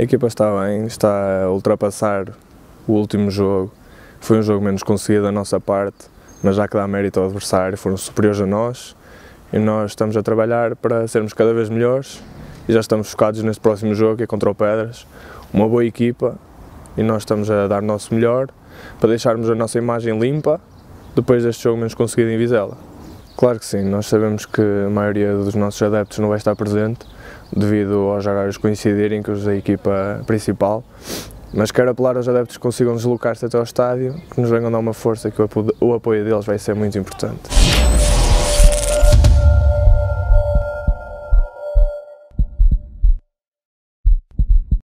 A equipa está bem, está a ultrapassar o último jogo. Foi um jogo menos conseguido da nossa parte, mas já que dá mérito ao adversário, foram superiores a nós e nós estamos a trabalhar para sermos cada vez melhores e já estamos focados neste próximo jogo que é contra o Pedras. Uma boa equipa e nós estamos a dar o nosso melhor para deixarmos a nossa imagem limpa depois deste jogo menos conseguido em Vizela. Claro que sim, nós sabemos que a maioria dos nossos adeptos não vai estar presente devido aos horários coincidirem com os da equipa principal, mas quero apelar aos adeptos que consigam deslocar-se até ao estádio, que nos venham dar uma força, que o apoio deles vai ser muito importante.